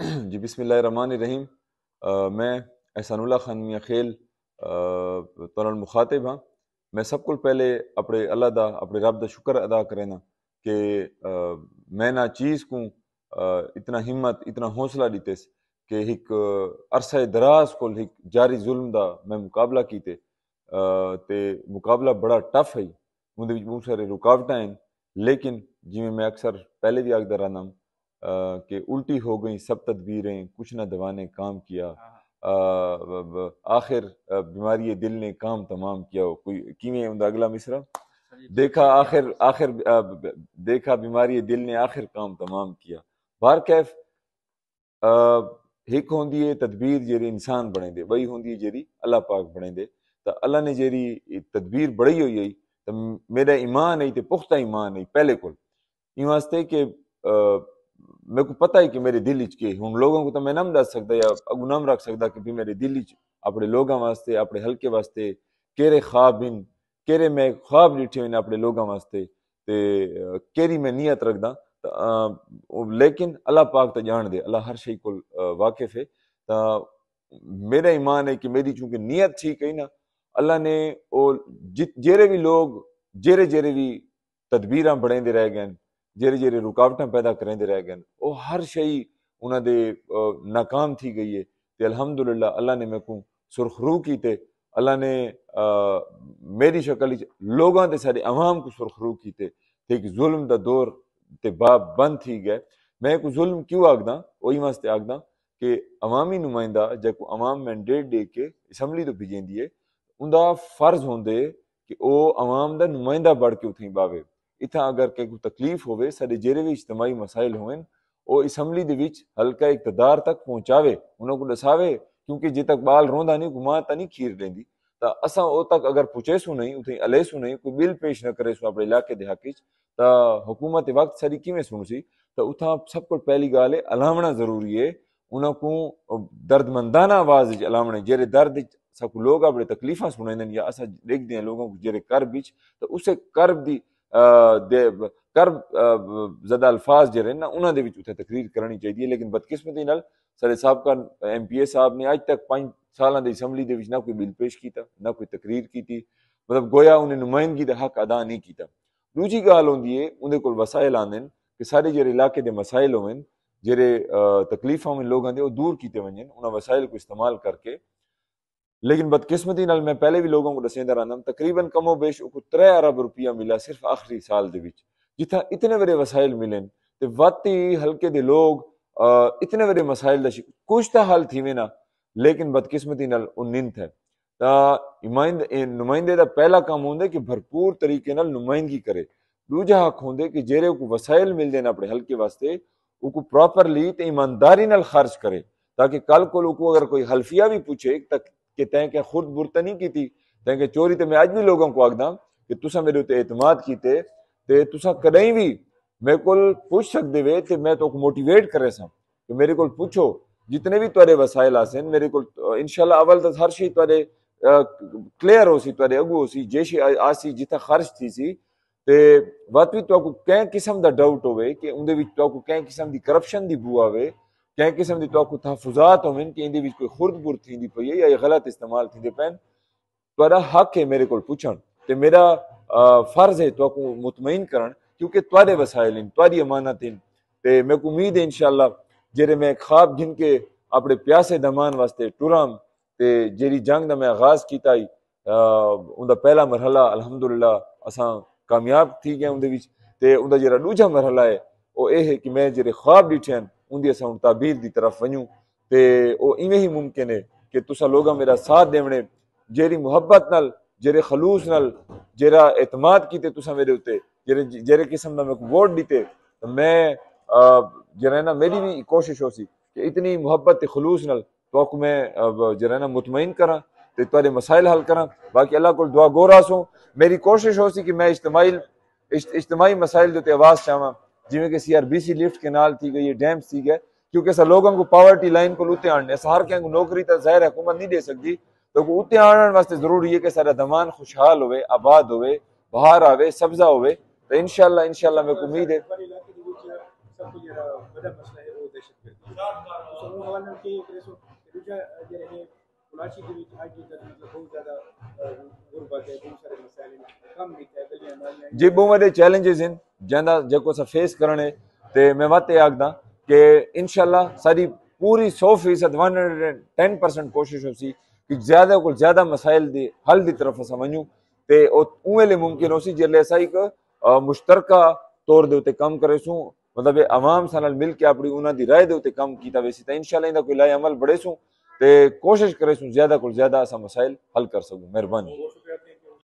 जी बसमान रहीम मैं एहसानुल्ला खान मियाँ खेल तौर मुखातिब हाँ मैं सब को पहले अपने अल्लाह का अपने रब का शुक्र अदा करें कि मैं ना चीज़ को इतना हिम्मत इतना हौसला दीते कि एक अरसा दराज को एक जारी जुल्म का मैं मुकाबला किते ते मुकाबला बड़ा टफ है उनके बहुत सारे रुकावटा हैं लेकिन जिमें मैं अक्सर पहले भी रहना रहा कि उल्टी हो गई सब तदबीरें कुछ ना दवा ने काम किया हाँ, हाँ। आखिर बीमारी दिल ने काम तमाम किया कि कोई किमें अगला मिसरा देखा आखिर आखिर देखा बीमारी दिल ने आखिर काम तमाम किया बार कैफ हिक होंगी है तदबीर जेरी इंसान बने दे वही होंगी है जेरी अल्लाह पाक बने दे तो अल्लाह ने जेरी तदबीर बड़ी हुई है तो मेरा ईमान है तो पुख्ता ईमान है पहले को इन वास्ते कि मेरे को पता है कि मेरे दिल च के हूँ लोगों को तो मैं नाम दस सकता या अगू नाम रख सकता कि भी मेरे दिल च अपने लोगों वास्ते अपने हल्के वास्ते केरे ख्वाब इन केरे मैं ख्वाब डिठे हुए अपने लोगों वास्ते ते केरी मैं नीयत रखदा लेकिन अल्लाह पाक तो जान दे अल्लाह हर शे को वाकिफ है तो मेरा ईमान है कि मेरी चूंकि नीयत ठीक है ना अल्लाह ने ओ जेरे भी लोग जेरे जेरे भी तदबीर बढ़ेंदे रह गए जेरे जेरे रुकावटा पैदा करेंगे रह गए वह हर शई उन्होंने नाकाम थी गई है तो अलहमदुल्ला अल्लाह ने मेरे को सुरखरू किते अल्लाह ने आ, मेरी शक्ल लोगों के सारे अवाम को सुरखरू किते तो एक जुल्म का दौर तो बाब बंद थी गए मैं एक जुल्म क्यों आखदा वही वास्ते आखदा कि अवामी नुमाइंदा जब को अवाम मैंडेट दे के असम्बली तो भिजेंदी है उनका फर्ज होंगे कि वह अवाम का नुमाइंदा बढ़ के उतें बावे इतना अगर कई तकलीफ हो जेरे भी इज्तमाही मसाइल होवन और इसम्बली हल्का इकतदार तक पहुंचावे उन्होंने दसावे क्योंकि जे तक बाल रोंदा नहीं माँ तो नहीं खीर देंदी तो अस तक अगर पुछेसू नहीं उत अलेसू नहीं कोई बिल पेश न करे अपने इलाके के हक तो हुकूमत वक्त सारी किमें सुनसी तो उत सब को पहली गाल है अलामना जरूरी है उन्होंने उनको दर्दमंदाना आवाज अलामने जे दर्द सब लोग अपने तकलीफा सुनाई या अस देखते हैं लोगों को जे कर्ब तो उस कर्ब की कर ज्यादा अल्फाज जो ना उन्होंने उत्तर तकरीर करनी चाहिए लेकिन बदकिस्मती सबका एम पी ए साहब ने अज तक पांच साल असैम्बली ना कोई बिल पेश किया ना कोई तकरीर की मतलब गोया उन्हें नुमाइंदगी हक अदा नहीं किया दूजी गाल होंगी है उन्हें को वसायल आते हैं कि सारे जो इलाके के मसायल होवन जे तकलीफा होवन लोग दूर किए वन उन्होंने वसायल को इस्तेमाल करके लेकिन बदकिस्मती नाल मैं पहले भी लोगों को दसेंदा रहा तकरीबन कमो बेश त्रै अरब रुपया मिला सिर्फ आखिरी साल के जिथा इतने बड़े वसायल मिले तो वाती हल्के दे लोग आ, इतने बड़े मसायल दश कुछ तो हल थी ना लेकिन बदकिस्मती नाल उन्निंत है नुमाइंदे का पहला काम होंगे कि भरपूर तरीके नाल नुमाइंदगी करे दूजा हक होंगे कि जेरे को वसायल मिलते हैं अपने हल्के वास्ते उसको प्रॉपरली तो ईमानदारी खर्च करे ताकि कल को अगर कोई हल्फिया भी पूछे कि तैं के खुद नहीं की थी तैं के चोरी तो मैं आज भी लोगों को आखदा कि तुसा मेरे उत्ते एतमाद कीते ते तुसा कदें भी मेरे को पूछ सकते वे तो मैं तो मोटिवेट करे सा कि मेरे को पूछो जितने भी तुरे वसायल आसन मेरे को इनशाला अवल तो हर शी तुरे क्लियर हो सी तुरे अगू हो सी जे शे आ सी जिथा खर्च थी सी ते वत भी तो कें किस्म का डाउट होवे कि उनके विच तुको कें किस्म की करप्शन की बू आवे कंहिं क़िस्म जी तव्हांखे तहफ़ुज़ात हुजनि की इन विच कोई खुर्द बुर्द थींदी पई आहे या इहे ग़लति इस्तेमालु थींदे पिया आहिनि ਤੁਹਾਡਾ ਹੱਕ ਹੈ ਮੇਰੇ ਕੋਲ ਪੁੱਛਣ ਤੇ ਮੇਰਾ ਫਰਜ਼ ਹੈ ਤੁਹਾਨੂੰ ਮਤਮਈਨ ਕਰਨ ਕਿਉਂਕਿ ਤੁਹਾਡੇ ਵਸਾਇਲ ਹਨ ਤੁਹਾਡੀ ਅਮਾਨਤ ਹਨ ਤੇ ਮੈਨੂੰ ਉਮੀਦ ਹੈ ਇਨਸ਼ਾਅੱਲਾ ਜਿਹੜੇ ਮੈਂ ਖਾਬ ਗਿਣ ਕੇ ਆਪਣੇ ਪਿਆਸੇ ਦਮਾਨ ਵਾਸਤੇ ਟੁਰਾਮ ਤੇ ਜਿਹੜੀ ਜੰਗ ਦਾ ਮੈਂ ਆਗਾਜ਼ ਕੀਤਾ ਹੀ ਉਹਦਾ ਪਹਿਲਾ ਮਰਹਲਾ ਅਲਹਮਦੁਲਿਲਾ ਅਸਾਂ ਕਾਮਯਾਬ ਥੀ ਗਏ ਉਹਦੇ ਵਿੱਚ ਤੇ ਉਹਦਾ ਜਿਹੜਾ ਦੂਜਾ ਮਰਹਲਾ ਹੈ ਉਹ ਇਹ ਹੈ ਕਿ ਮੈਂ ਜਿਹੜੇ ਖਾਬ ਡਿਠੇ ਹਨ उनजी असां हुन ताबीर की तरफ़ वजू तो वह इवें ही मुमकिन है कि तुसा लोग मेरा साथ ॾियणे जेरी मुहबत नाल जेरे खलूस नाल जहिड़ा एतमाद कीते तुसां मेरे उते जेरे क़िस्म दा वोट दीते तो मैं जरा ना मेरी भी कोशिश हो सी कि इतनी मुहब्बत खलूस नाल तो मैं जरा ना मुतमिन करा तो तुरे मसाइल हल करा बाकी अल्लाह को दुआ गोरा सो मेरी कोशिश हो सी कि मैं इज्तमाही इज्तमाही मसाइल जो आवाज़ चाहवा ਜਿਵੇਂ ਕਿ ਸੀਆਰਬੀਸੀ ਲਿਫਟ ਕੇ ਨਾਲ ਥੀ ਗਈ ਇਹ ਡੈਮ ਸੀ ਗਏ क्योंकि ऐसा लोगों को पावर्टी लाइन को उते आने सार के नौकरी तो जाहिर हुकूमत नहीं दे सकती तो उते आने वास्ते जरूरी है कि सारा दमान खुशहाल होवे आबाद होवे बाहर आवे सब्जा होवे तो इनशाला इनशाला मेरे को उम्मीद है मतलब गुरबत है जिबों वे चैलेंजेस इन जहाँ जो फेस करण है तो मैं वे आखदा कि इनशाला सारी पूरी सौ फीसद one hundred and ten percent कोशिश हो सी कि ज्यादा को ज्यादा मसाइल दे हल की तरफ अस वूँ तो उल मुमकिन हो सी जल्द अस एक मुश्तरक तौर के उत्ते कम करे सूँ मतलब आवाम से मिल के अपनी उन्होंने राय के उत्ते कम किया वे तो इनशाला इनका कोई लाए अमल बढ़े सूँ तो कोशिश करे सूँ ज्यादा को ज्यादा अस मसाइल हल कर सूँ मेहरबानी